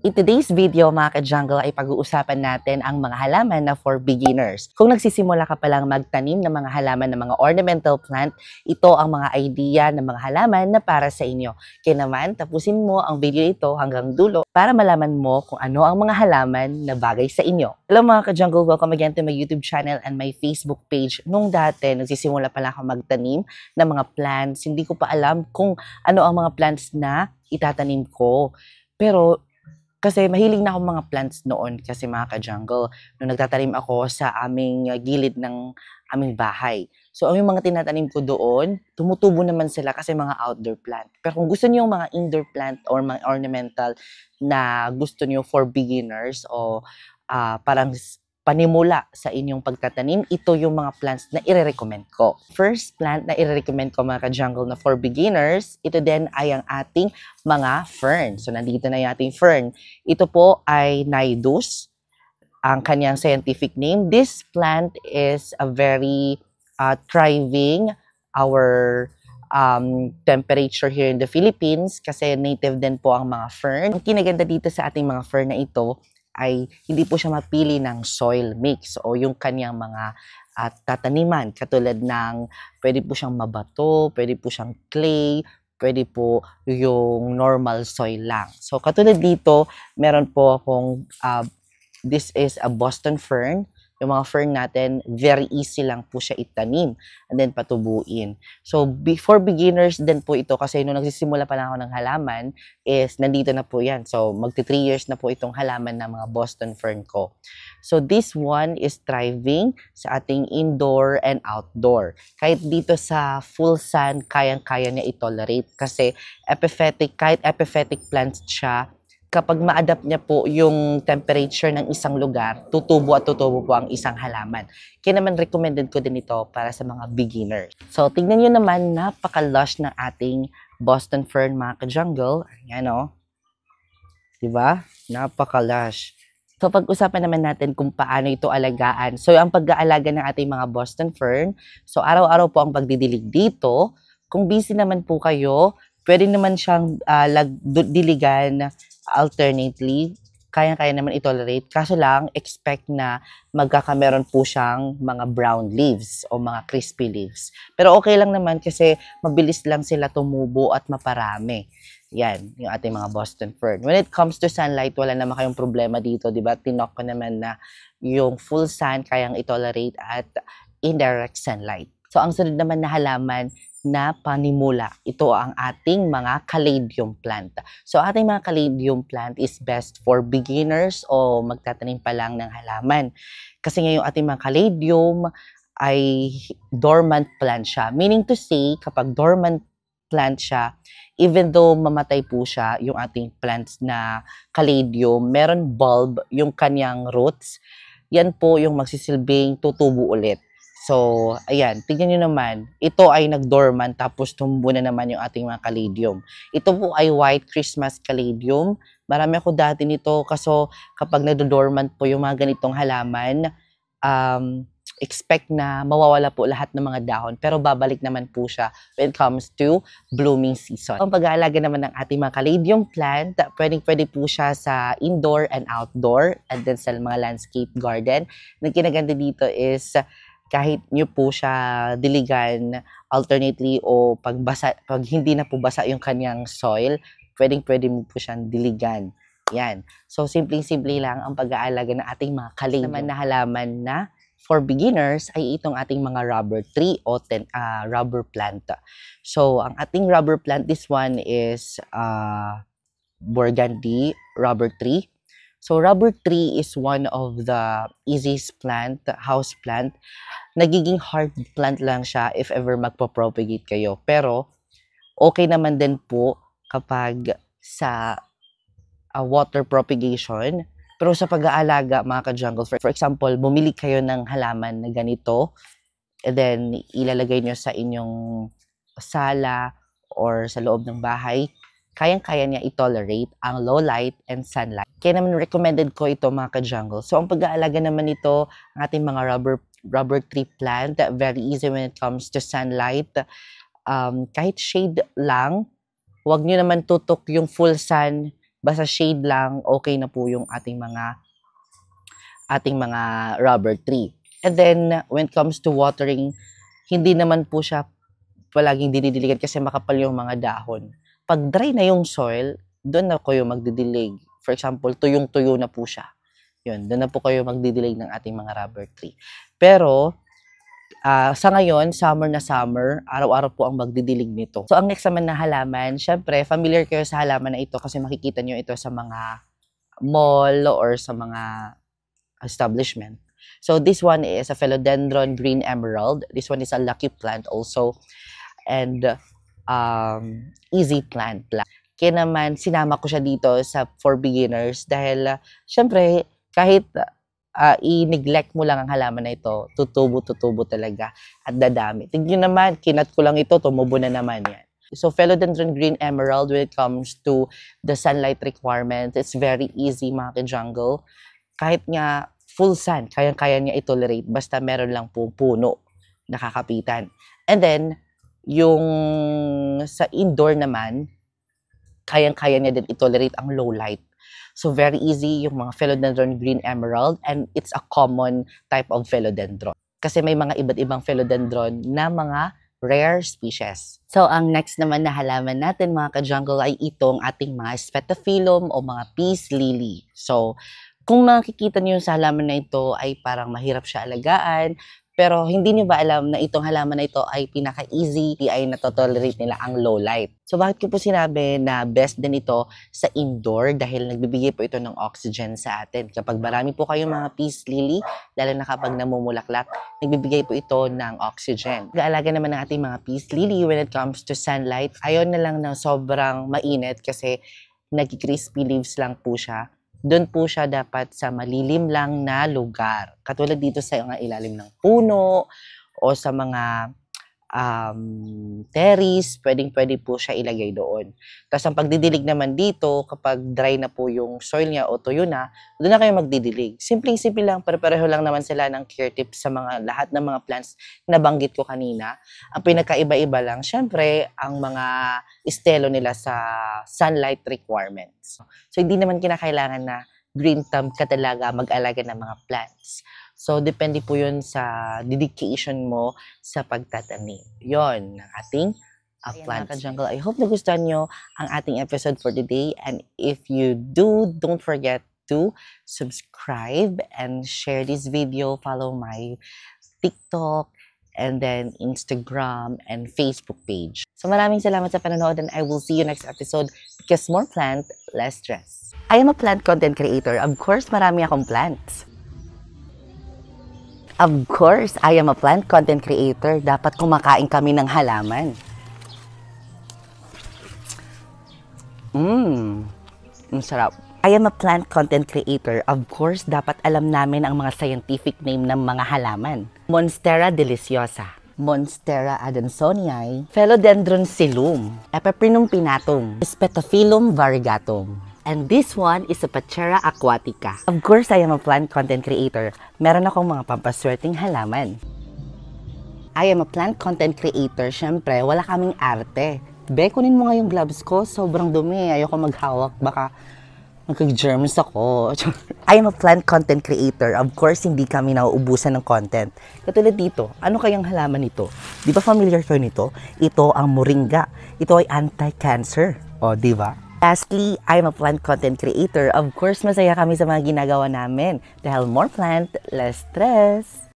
In today's video, mga ka-jungle, ay pag-uusapan natin ang mga halaman na for beginners. Kung nagsisimula ka palang magtanim ng mga halaman ng mga ornamental plant, ito ang mga idea ng mga halaman na para sa inyo. Kaya naman, tapusin mo ang video ito hanggang dulo para malaman mo kung ano ang mga halaman na bagay sa inyo. Hello mga ka-jungle, welcome again to my YouTube channel and my Facebook page. Nung dati, nagsisimula pala ako magtanim ng mga plants. Hindi ko pa alam kung ano ang mga plants na itatanim ko. Pero kasi mahiling na ako mga plants noon kasi mga ka-jungle. Nung nagtatanim ako sa aming uh, gilid ng aming bahay. So, ang mga tinatanim ko doon, tumutubo naman sila kasi mga outdoor plant. Pero kung gusto niyo yung mga indoor plant or mga ornamental na gusto niyo for beginners o uh, parang panimula sa inyong pagtatanim, ito yung mga plants na ire-recommend ko. First plant na ire-recommend ko mga ka-jungle na for beginners, ito din ay ang ating mga fern. So nandito na yung ating fern. Ito po ay Nidus, ang kanyang scientific name. This plant is a very uh, thriving our um, temperature here in the Philippines kasi native din po ang mga fern. Ang kinaganda dito sa ating mga fern na ito ay hindi po siya mapili ng soil mix o yung kanyang mga at ah, tataniman katulad ng pwede po siyang mabato, pwede po siyang clay, pwede po yung normal soil lang. So katulad dito, meron po akong uh, this is a Boston fern yung mga fern natin, very easy lang po siya itanim and then patubuin. So, for beginners din po ito kasi nung nagsisimula pa lang ako ng halaman is nandito na po yan. So, magti 3 years na po itong halaman ng mga Boston fern ko. So, this one is thriving sa ating indoor and outdoor. Kahit dito sa full sun, kayang-kaya niya i-tolerate kasi epiphytic, kahit epiphytic plants siya, kapag ma-adapt niya po yung temperature ng isang lugar, tutubo at tutubo po ang isang halaman. Kaya naman recommended ko din ito para sa mga beginner. So, tingnan niyo naman, napaka-lush ng ating Boston Fern mga jungle Ayan o. Oh. Diba? Napaka-lush. So, pag-usapan naman natin kung paano ito alagaan. So, ang pag-aalaga ng ating mga Boston Fern, so araw-araw po ang pagdidilig dito. Kung busy naman po kayo, pwede naman siyang uh, lag, diligan alternately. Kaya-kaya naman itolerate. Kaso lang, expect na magkakameron po siyang mga brown leaves o mga crispy leaves. Pero okay lang naman kasi mabilis lang sila tumubo at maparami. Yan, yung ating mga Boston fern. When it comes to sunlight, wala naman kayong problema dito, di ba? Tinok ko naman na yung full sun kayang itolerate at indirect sunlight. So, ang sunod naman na halaman na panimula. Ito ang ating mga caladium plant. So ating mga caladium plant is best for beginners o magtatanim pa lang ng halaman. Kasi ngayong ating mga caladium ay dormant plant siya. Meaning to say, kapag dormant plant siya, even though mamatay po siya, yung ating plants na caladium, meron bulb yung kanyang roots. Yan po yung magsisilbing tutubo ulit. So, ayan, tignan nyo naman, ito ay nagdormant tapos tumbo na naman yung ating mga caladium. Ito po ay white Christmas caladium. Marami ako dati nito kaso kapag nadodormant po yung mga ganitong halaman, um, expect na mawawala po lahat ng mga dahon pero babalik naman po siya when it comes to blooming season. Ang pag-aalaga naman ng ating mga caladium plant, pwedeng-pwede po siya sa indoor and outdoor and then sa mga landscape garden. Ang kinaganda dito is kahit nyo po siya diligan alternately o pagbasa, pag hindi na po basa yung kanyang soil, pwedeng pwede mo po siyang diligan. Yan. So, simpleng-simple lang ang pag-aalaga ng ating mga kaling naman na halaman na for beginners ay itong ating mga rubber tree o ten, uh, rubber plant. So, ang ating rubber plant, this one is uh, burgundy rubber tree. So rubber tree is one of the easiest plant, house plant. Nagiging hard plant lang siya if ever magpo-propagate kayo. Pero okay naman din po kapag sa uh, water propagation. Pero sa pag-aalaga mga ka-jungle, for, for example, bumili kayo ng halaman na ganito and then ilalagay nyo sa inyong sala or sa loob ng bahay kayang-kaya niya i-tolerate ang low light and sunlight. Kaya naman recommended ko ito mga ka-jungle. So, ang pag-aalaga naman nito, ang ating mga rubber, rubber tree plant, very easy when it comes to sunlight. Um, kahit shade lang, huwag nyo naman tutok yung full sun, basta shade lang, okay na po yung ating mga ating mga rubber tree. And then, when it comes to watering, hindi naman po siya palaging dinidiligan kasi makapal yung mga dahon pag dry na yung soil, doon na kayo magdidilig. For example, tuyong-tuyo na po siya. Yun, doon na po kayo magdidilig ng ating mga rubber tree. Pero, uh, sa ngayon, summer na summer, araw-araw po ang magdidilig nito. So, ang next naman na halaman, syempre, familiar kayo sa halaman na ito kasi makikita nyo ito sa mga mall or sa mga establishment. So, this one is a philodendron green emerald. This one is a lucky plant also. And uh, um, easy plant lang. Kaya naman, sinama ko siya dito sa for beginners dahil uh, syempre, kahit uh, uh i-neglect mo lang ang halaman na ito, tutubo-tutubo talaga at dadami. Tignan naman, kinat ko lang ito, tumubo na naman yan. So Philodendron Green Emerald, when it comes to the sunlight requirement, it's very easy mga ka-jungle. Kahit nga full sun, kayang-kaya niya i-tolerate basta meron lang po puno nakakapitan. And then, yung sa indoor naman, kayang-kaya niya din i-tolerate ang low light. So very easy yung mga philodendron green emerald and it's a common type of philodendron. Kasi may mga iba't ibang philodendron na mga rare species. So, ang next naman na halaman natin mga ka-jungle ay itong ating mga spetophyllum o mga peace lily. So, kung makikita niyo sa halaman na ito ay parang mahirap siya alagaan, pero hindi niyo ba alam na itong halaman na ito ay pinaka-easy di ay natotolerate nila ang low light. So bakit ko po sinabi na best din ito sa indoor dahil nagbibigay po ito ng oxygen sa atin. Kapag marami po kayong mga peace lily, lalo na kapag namumulaklak, nagbibigay po ito ng oxygen. Gaalaga naman ng ating mga peace lily when it comes to sunlight. Ayaw na lang na sobrang mainit kasi nag-crispy leaves lang po siya doon po siya dapat sa malilim lang na lugar. Katulad dito sa mga ilalim ng puno o sa mga um, terrace, pwedeng-pwede po siya ilagay doon. Tapos ang pagdidilig naman dito, kapag dry na po yung soil niya o tuyo na, doon na kayo magdidilig. Simpleng-simple lang, pare-pareho lang naman sila ng care tips sa mga lahat ng mga plants na banggit ko kanina. Ang pinakaiba-iba lang, syempre, ang mga estelo nila sa sunlight requirements. So, hindi naman kinakailangan na green thumb ka talaga mag-alaga ng mga plants. So, depende po yun sa dedication mo sa pagtatanim. Yon ang ating uh, plant jungle. I hope nagustuhan nyo ang ating episode for today. And if you do, don't forget to subscribe and share this video. Follow my TikTok and then Instagram and Facebook page. So maraming salamat sa panonood and I will see you next episode because more plant, less stress. I am a plant content creator. Of course, marami akong plants. Of course, I am a plant content creator. Dapat kumakain kami ng halaman. Mmm, ang sarap. I am a plant content creator. Of course, dapat alam namin ang mga scientific name ng mga halaman. Monstera deliciosa. Monstera adansoniae, Philodendron silum, Epiprinum pinatum, Spetophyllum variegatum and this one is a Pachera aquatica. Of course, I am a plant content creator. Meron akong mga pampaswerteng halaman. I am a plant content creator. Siyempre, wala kaming arte. Be, kunin mo nga yung gloves ko. Sobrang dumi. Ayoko maghawak. Baka magkag-germs ako. I am a plant content creator. Of course, hindi kami nauubusan ng content. Katulad dito, ano kayang halaman nito? Di ba familiar kayo nito? Ito ang moringa. Ito ay anti-cancer. O, di ba? Lastly, I'm a plant content creator. Of course, masaya kami sa mga ginagawa namin. Dahil more plant, less stress.